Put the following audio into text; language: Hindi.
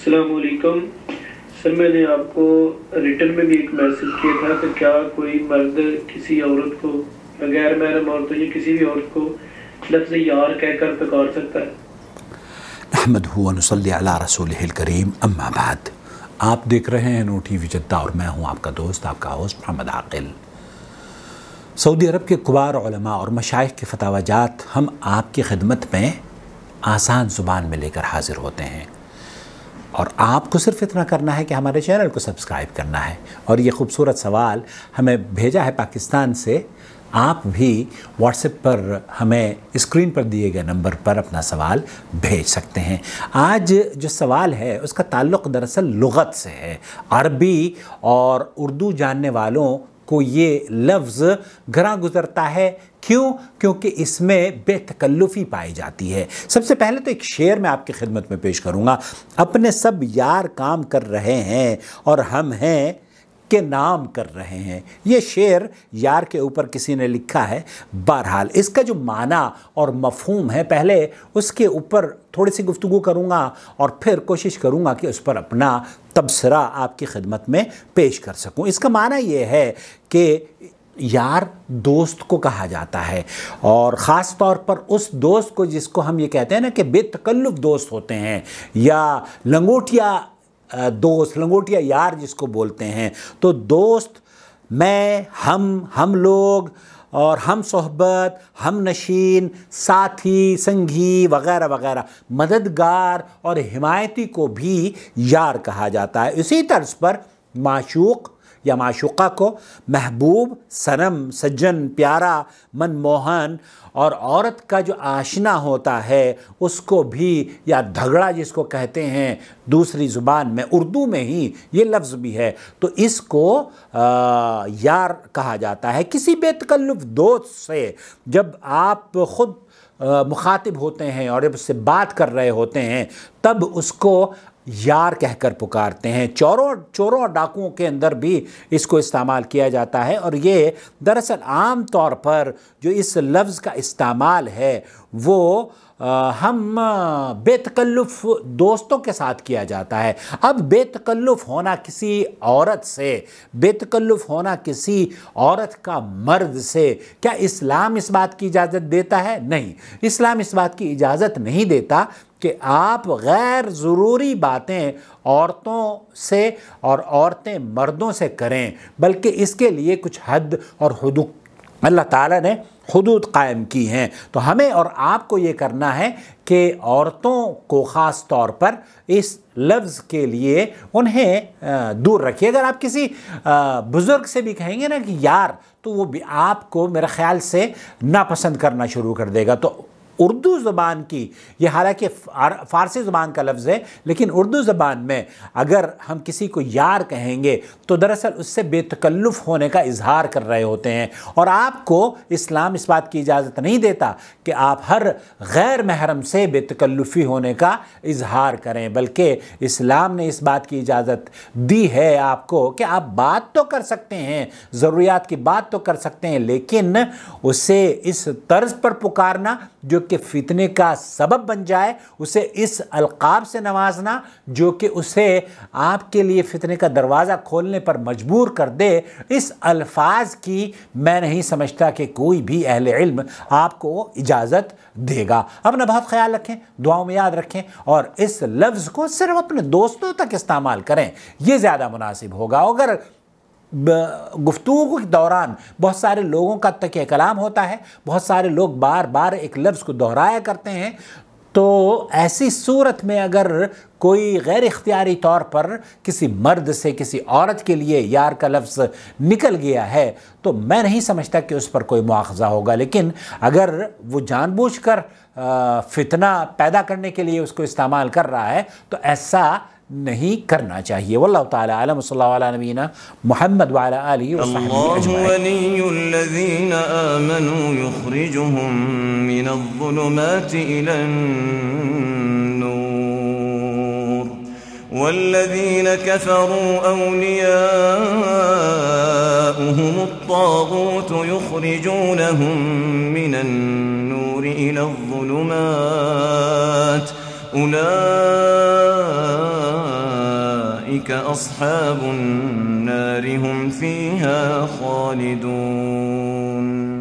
असलकम सर मैंने आपको रिटर्न में भी एक मैसेज किया था कि क्या कोई मर्द किसी औरत को गैर महरम औरत या किसी भी औरत को लफ्ज़ यार कहकर पकार सकता है अहमद हुआ रसूल करीम अम्माबाद आप देख रहे हैं नोटी टी वी जद्दा और मैं हूं आपका दोस्त आपका होस्ट मोहम्मद आकिल सऊदी अरब के कुबार और मशाइ के फतावाजात हम आपकी खिदमत में आसान ज़ुबान में लेकर हाजिर होते हैं और आपको सिर्फ इतना करना है कि हमारे चैनल को सब्सक्राइब करना है और ये खूबसूरत सवाल हमें भेजा है पाकिस्तान से आप भी व्हाट्सएप पर हमें स्क्रीन पर दिए गए नंबर पर अपना सवाल भेज सकते हैं आज जो सवाल है उसका ताल्लुक दरअसल लगत से है अरबी और उर्दू जानने वालों को ये लफ्ज़ घरा गुजरता है क्यों क्योंकि इसमें बेतकल्लुफ़ी पाई जाती है सबसे पहले तो एक शेर मैं आपकी खिदमत में पेश करूँगा अपने सब यार काम कर रहे हैं और हम हैं के नाम कर रहे हैं ये शेर यार के ऊपर किसी ने लिखा है बहरहाल इसका जो माना और मफहूम है पहले उसके ऊपर थोड़ी सी गुफ्तु करूँगा और फिर कोशिश करूँगा कि उस पर अपना तबसरा आपकी खिदमत में पेश कर सकूँ इसका माना ये है कि यार दोस्त को कहा जाता है और ख़ास तौर पर उस दोस्त को जिसको हम ये कहते हैं ना कि बेतकल्लुफ़ दोस्त होते हैं या लंगोटिया दोस्त लंगोटिया यार जिसको बोलते हैं तो दोस्त मैं हम हम लोग और हम सोहबत हम नशीन साथी संगी वगैरह वगैरह मददगार और हिमायती को भी यार कहा जाता है इसी तर्ज पर माशूक़ या माशुक़ा को महबूब सनम सज्जन प्यारा मनमोहन और औरत का जो आशना होता है उसको भी या धगड़ा जिसको कहते हैं दूसरी ज़ुबान में उर्दू में ही ये लफ्ज़ भी है तो इसको आ, यार कहा जाता है किसी बेतकल्लुफ़ दोस्त से जब आप ख़ुद मुखातिब होते हैं और जब उससे बात कर रहे होते हैं तब उसको यार कहकर पुकारते हैं चोरों चोरों और डाकुओं के अंदर भी इसको इस्तेमाल किया जाता है और ये दरअसल आम तौर पर जो इस लफ्ज़ का इस्तेमाल है वो हम बेतकल्लुफ़ दोस्तों के साथ किया जाता है अब बेतकल्लुफ़ होना किसी औरत से बेतकल्लुफ़ होना किसी औरत का मर्द से क्या इस्लाम इस बात की इजाज़त देता है नहीं इस्लाम इस बात की इजाज़त नहीं देता कि आप गैर ज़रूरी बातें औरतों से और औरतें मर्दों से करें बल्कि इसके लिए कुछ हद और हदूद अल्लाह ताला ने हदूद कायम की हैं तो हमें और आपको ये करना है कि औरतों को ख़ास तौर पर इस लफ्ज़ के लिए उन्हें दूर रखिए अगर आप किसी बुज़ुर्ग से भी कहेंगे ना कि यार तो वो भी आपको मेरे ख़्याल से नापसंद करना शुरू कर देगा तो उर्दू ज़बान की ये हालांकि फ़ारसी ज़बान का लफ्ज़ है लेकिन उर्दू ज़बान में अगर हम किसी को यार कहेंगे तो दरअसल उससे बेतकल्लुफ़ होने का इजहार कर रहे होते हैं और आपको इस्लाम इस बात की इजाज़त नहीं देता कि आप हर गैर महरम से बेतकल्लुफ़ी होने का इजहार करें बल्कि इस्लाम ने इस बात की इजाज़त दी है आपको कि आप बात तो कर सकते हैं ज़रूरियात की बात तो कर सकते हैं लेकिन उसे इस तर्ज पर पुकारना जो कि फितने का सबब बन जाए उसे इस अलकाब से नवाजना जो कि उसे आपके लिए फितने का दरवाज़ा खोलने पर मजबूर कर दे इस अल्फाज की मैं नहीं समझता कि कोई भी अहल इल्म आपको इजाज़त देगा अपना बहुत ख्याल रखें दुआओं में याद रखें और इस लफ्ज़ को सिर्फ अपने दोस्तों तक इस्तेमाल करें ये ज़्यादा मुनासिब होगा अगर गुफ्तु के दौरान बहुत सारे लोगों का तक कलाम होता है बहुत सारे लोग बार बार एक लफ्ज़ को दोहराया करते हैं तो ऐसी सूरत में अगर कोई गैर इख्तियारी तौर पर किसी मर्द से किसी औरत के लिए यार का लफ्ज़ निकल गया है तो मैं नहीं समझता कि उस पर कोई मुआवजा होगा लेकिन अगर वो जानबूझ कर फितना पैदा करने के लिए उसको इस्तेमाल कर रहा है तो ऐसा نہیں کرنا چاہیے واللہ تعالی عالم صلی اللہ علیہ نبینا محمد وعلى آلہ اللہ ولی الذین آمنوا یخرجهم من الظلمات الى النور والذین کفروا اولیاؤهم الطاغوت یخرجونهم من النور الى الظلمات اولئے أولئك أصحاب النار هم فيها خالدون